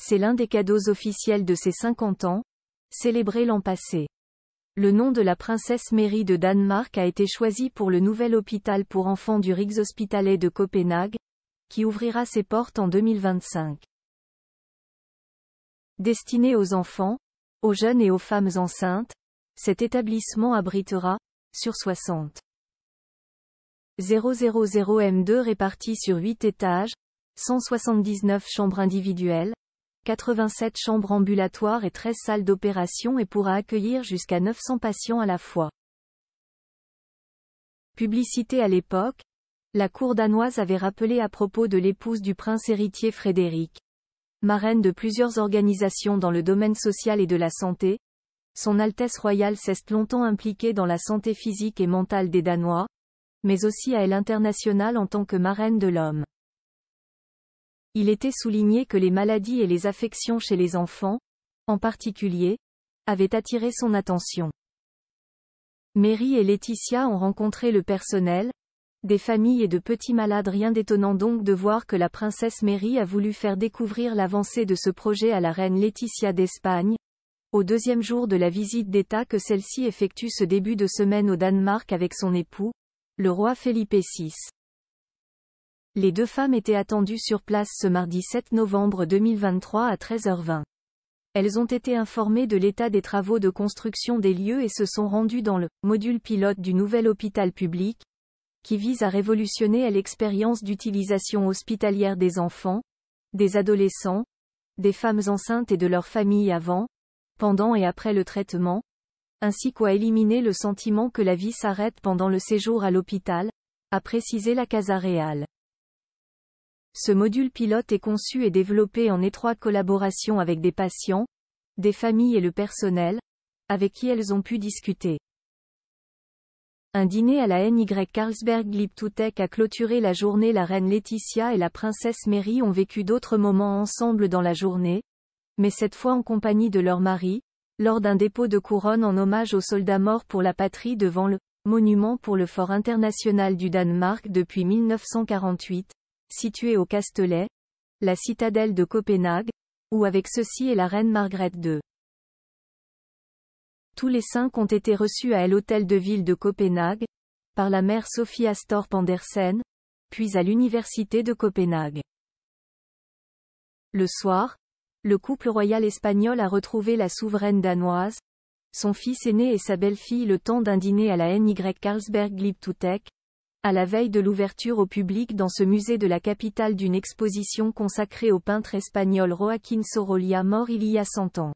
C'est l'un des cadeaux officiels de ses 50 ans, célébré l'an passé. Le nom de la princesse Mary de Danemark a été choisi pour le nouvel hôpital pour enfants du Rigshospitalet de Copenhague, qui ouvrira ses portes en 2025. Destiné aux enfants, aux jeunes et aux femmes enceintes, cet établissement abritera, sur 60. 000 M2 répartis sur 8 étages, 179 chambres individuelles, 87 chambres ambulatoires et 13 salles d'opération et pourra accueillir jusqu'à 900 patients à la fois. Publicité à l'époque, la cour danoise avait rappelé à propos de l'épouse du prince héritier Frédéric, marraine de plusieurs organisations dans le domaine social et de la santé, son Altesse royale s'est longtemps impliquée dans la santé physique et mentale des Danois, mais aussi à elle internationale en tant que marraine de l'homme. Il était souligné que les maladies et les affections chez les enfants, en particulier, avaient attiré son attention. Mary et Laetitia ont rencontré le personnel, des familles et de petits malades rien d'étonnant donc de voir que la princesse Mary a voulu faire découvrir l'avancée de ce projet à la reine Laetitia d'Espagne, au deuxième jour de la visite d'État que celle-ci effectue ce début de semaine au Danemark avec son époux, le roi Felipe VI. Les deux femmes étaient attendues sur place ce mardi 7 novembre 2023 à 13h20. Elles ont été informées de l'état des travaux de construction des lieux et se sont rendues dans le module pilote du nouvel hôpital public, qui vise à révolutionner l'expérience d'utilisation hospitalière des enfants, des adolescents, des femmes enceintes et de leurs familles avant, pendant et après le traitement, ainsi qu'à éliminer le sentiment que la vie s'arrête pendant le séjour à l'hôpital, a précisé la Casa Real. Ce module pilote est conçu et développé en étroite collaboration avec des patients, des familles et le personnel, avec qui elles ont pu discuter. Un dîner à la NY Carlsberg Liptoutech a clôturé la journée. La reine Laetitia et la princesse Mary ont vécu d'autres moments ensemble dans la journée, mais cette fois en compagnie de leur mari, lors d'un dépôt de couronne en hommage aux soldats morts pour la patrie devant le monument pour le fort international du Danemark depuis 1948, Situé au Castellet, la citadelle de Copenhague, où avec ceux-ci est la reine Margrethe II. Tous les cinq ont été reçus à l'hôtel de ville de Copenhague, par la mère Sophie Astorp Andersen, puis à l'université de Copenhague. Le soir, le couple royal espagnol a retrouvé la souveraine danoise, son fils aîné et sa belle-fille le temps d'un dîner à la NY Carlsberg à la veille de l'ouverture au public dans ce musée de la capitale d'une exposition consacrée au peintre espagnol Joaquín Sorolla mort il y a 100 ans.